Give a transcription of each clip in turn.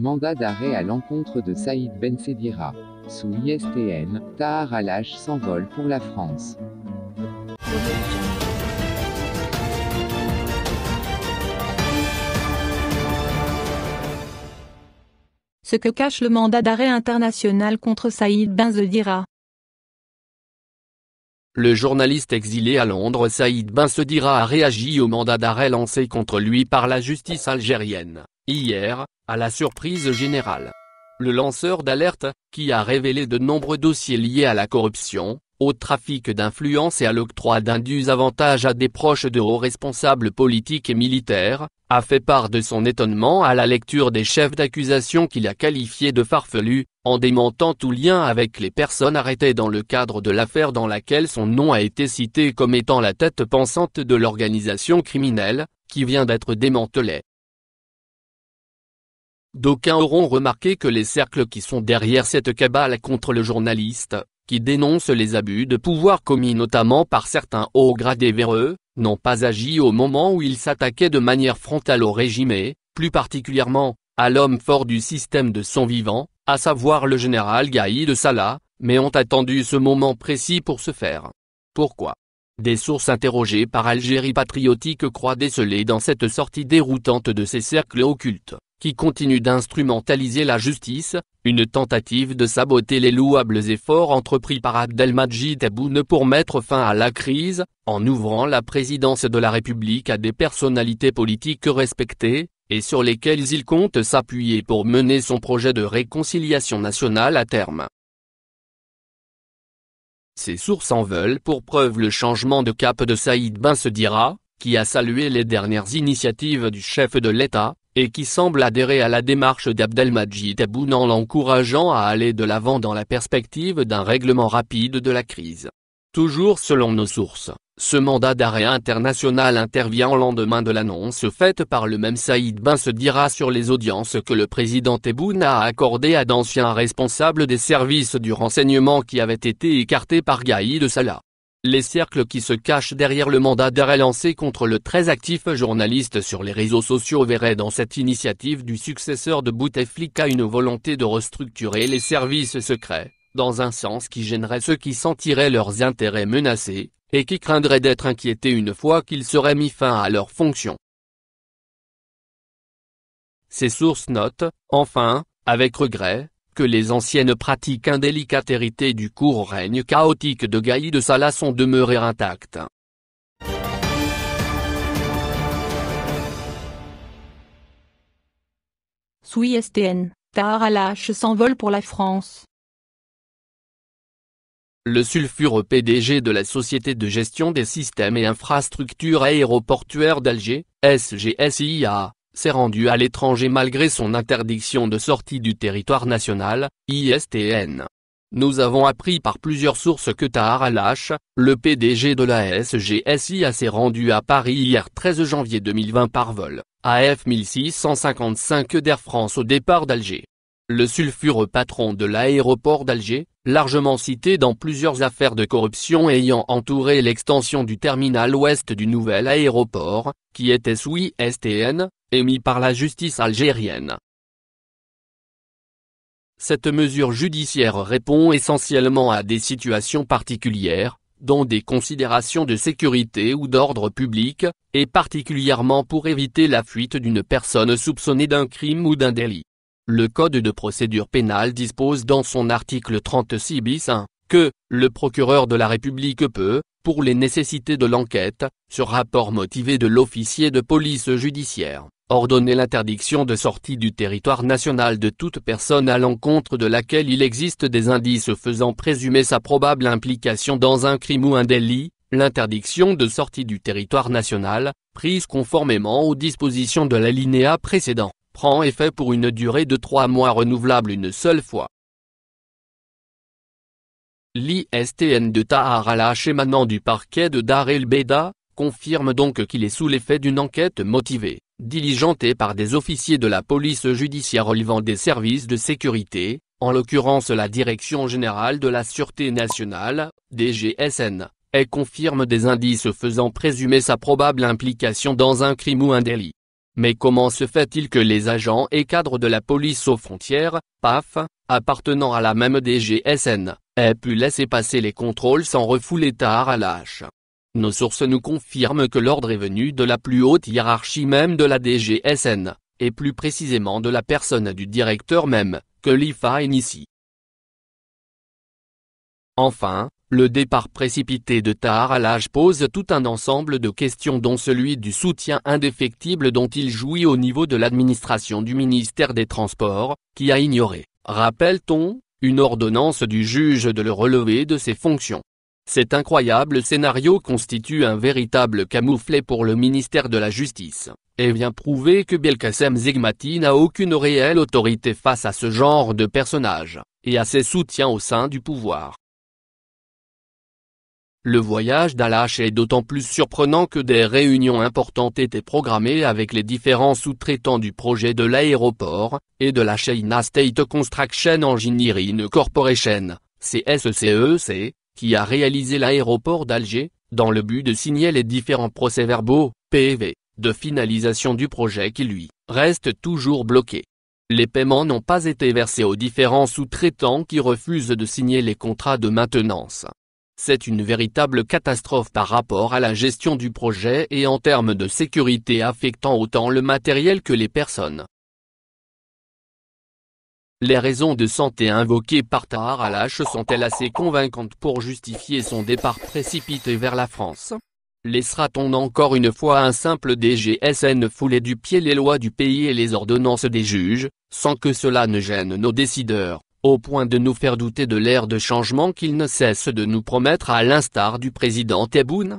Mandat d'arrêt à l'encontre de Saïd Ben Sedira. Sous ISTN, Tahar al s'envole pour la France. Ce que cache le mandat d'arrêt international contre Saïd Ben Sedira. Le journaliste exilé à Londres Saïd Ben Sedira a réagi au mandat d'arrêt lancé contre lui par la justice algérienne hier, à la surprise générale. Le lanceur d'alerte, qui a révélé de nombreux dossiers liés à la corruption, au trafic d'influence et à l'octroi d'indus avantages à des proches de hauts responsables politiques et militaires, a fait part de son étonnement à la lecture des chefs d'accusation qu'il a qualifiés de farfelus, en démentant tout lien avec les personnes arrêtées dans le cadre de l'affaire dans laquelle son nom a été cité comme étant la tête pensante de l'organisation criminelle, qui vient d'être démantelée. D'aucuns auront remarqué que les cercles qui sont derrière cette cabale contre le journaliste, qui dénonce les abus de pouvoir commis notamment par certains hauts gradés véreux, n'ont pas agi au moment où ils s'attaquaient de manière frontale au régime et, plus particulièrement, à l'homme fort du système de son vivant, à savoir le général Gaïd Salah, mais ont attendu ce moment précis pour se faire. Pourquoi des sources interrogées par Algérie Patriotique croient déceler dans cette sortie déroutante de ces cercles occultes, qui continue d'instrumentaliser la justice, une tentative de saboter les louables efforts entrepris par Abdelmajid Aboune pour mettre fin à la crise, en ouvrant la présidence de la République à des personnalités politiques respectées, et sur lesquelles il compte s'appuyer pour mener son projet de réconciliation nationale à terme. Ces sources en veulent pour preuve le changement de cap de Saïd Ben Sedira, qui a salué les dernières initiatives du chef de l'État, et qui semble adhérer à la démarche d'Abdelmajid Aboun en l'encourageant à aller de l'avant dans la perspective d'un règlement rapide de la crise. Toujours selon nos sources, ce mandat d'arrêt international intervient au lendemain de l'annonce faite par le même Saïd Ben dira sur les audiences que le président Tebboune a accordées à d'anciens responsables des services du renseignement qui avaient été écartés par Gaïd Salah. Les cercles qui se cachent derrière le mandat d'arrêt lancé contre le très actif journaliste sur les réseaux sociaux verraient dans cette initiative du successeur de Bouteflika une volonté de restructurer les services secrets, dans un sens qui gênerait ceux qui sentiraient leurs intérêts menacés, et qui craindraient d'être inquiétés une fois qu'ils seraient mis fin à leurs fonctions. Ces sources notent, enfin, avec regret, les anciennes pratiques indélicates héritées du court règne chaotique de Gaï de Sala sont demeurées intactes. Sui STN, Tahar s'envole pour la France. Le sulfure PDG de la Société de gestion des systèmes et infrastructures aéroportuaires d'Alger, SGSIA, s'est rendu à l'étranger malgré son interdiction de sortie du territoire national, ISTN. Nous avons appris par plusieurs sources que Tahar Alash, le PDG de la a s'est rendu à Paris hier 13 janvier 2020 par vol, AF 1655 d'Air France au départ d'Alger. Le sulfureux patron de l'aéroport d'Alger, largement cité dans plusieurs affaires de corruption ayant entouré l'extension du terminal ouest du nouvel aéroport, qui était sous ISTN, émis par la justice algérienne. Cette mesure judiciaire répond essentiellement à des situations particulières, dont des considérations de sécurité ou d'ordre public, et particulièrement pour éviter la fuite d'une personne soupçonnée d'un crime ou d'un délit. Le Code de procédure pénale dispose dans son article 36 bis 1 que le procureur de la République peut, pour les nécessités de l'enquête, sur rapport motivé de l'officier de police judiciaire, ordonner l'interdiction de sortie du territoire national de toute personne à l'encontre de laquelle il existe des indices faisant présumer sa probable implication dans un crime ou un délit, l'interdiction de sortie du territoire national, prise conformément aux dispositions de l'alinéa précédent, prend effet pour une durée de trois mois renouvelable une seule fois. L'ISTN de Tahar émanant du parquet de Dar el-Beda, confirme donc qu'il est sous l'effet d'une enquête motivée, diligentée par des officiers de la police judiciaire relevant des services de sécurité, en l'occurrence la Direction Générale de la Sûreté Nationale, DGSN, et confirme des indices faisant présumer sa probable implication dans un crime ou un délit. Mais comment se fait-il que les agents et cadres de la police aux frontières, PAF, appartenant à la même DGSN, aient pu laisser passer les contrôles sans refouler tard à lâche nos sources nous confirment que l'ordre est venu de la plus haute hiérarchie même de la DGSN, et plus précisément de la personne du directeur même, que l'IFA initie. Enfin, le départ précipité de Tahar l'âge pose tout un ensemble de questions dont celui du soutien indéfectible dont il jouit au niveau de l'administration du ministère des Transports, qui a ignoré, rappelle-t-on, une ordonnance du juge de le relever de ses fonctions. Cet incroyable scénario constitue un véritable camouflet pour le ministère de la Justice, et vient prouver que Belkacem Zigmati n'a aucune réelle autorité face à ce genre de personnage, et à ses soutiens au sein du pouvoir. Le voyage d'Alash est d'autant plus surprenant que des réunions importantes étaient programmées avec les différents sous-traitants du projet de l'aéroport, et de la China State Construction Engineering Corporation, CSCEC, qui a réalisé l'aéroport d'Alger, dans le but de signer les différents procès-verbaux, PV, de finalisation du projet qui lui, reste toujours bloqué. Les paiements n'ont pas été versés aux différents sous-traitants qui refusent de signer les contrats de maintenance. C'est une véritable catastrophe par rapport à la gestion du projet et en termes de sécurité affectant autant le matériel que les personnes. Les raisons de santé invoquées par Tahar Alash sont-elles assez convaincantes pour justifier son départ précipité vers la France Laissera-t-on encore une fois un simple DGSN fouler du pied les lois du pays et les ordonnances des juges, sans que cela ne gêne nos décideurs, au point de nous faire douter de l'ère de changement qu'il ne cesse de nous promettre à l'instar du président Tebboune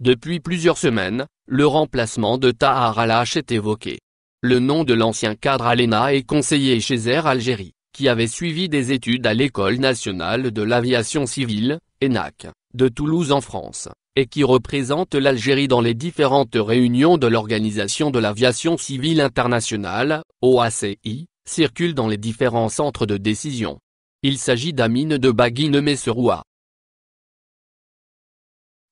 Depuis plusieurs semaines, le remplacement de Tahar Alash est évoqué. Le nom de l'ancien cadre Alena est conseiller chez Air Algérie, qui avait suivi des études à l'École nationale de l'aviation civile, ENAC, de Toulouse en France, et qui représente l'Algérie dans les différentes réunions de l'Organisation de l'aviation civile internationale, OACI, circule dans les différents centres de décision. Il s'agit d'Amine de Baguine Messeroua.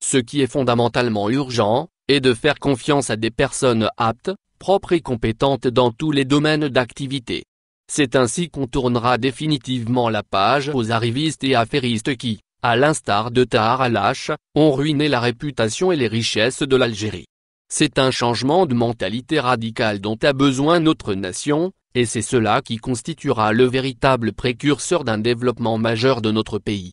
Ce qui est fondamentalement urgent, est de faire confiance à des personnes aptes, propre et compétente dans tous les domaines d'activité. C'est ainsi qu'on tournera définitivement la page aux arrivistes et affairistes qui, à l'instar de Tahar al ont ruiné la réputation et les richesses de l'Algérie. C'est un changement de mentalité radical dont a besoin notre nation, et c'est cela qui constituera le véritable précurseur d'un développement majeur de notre pays.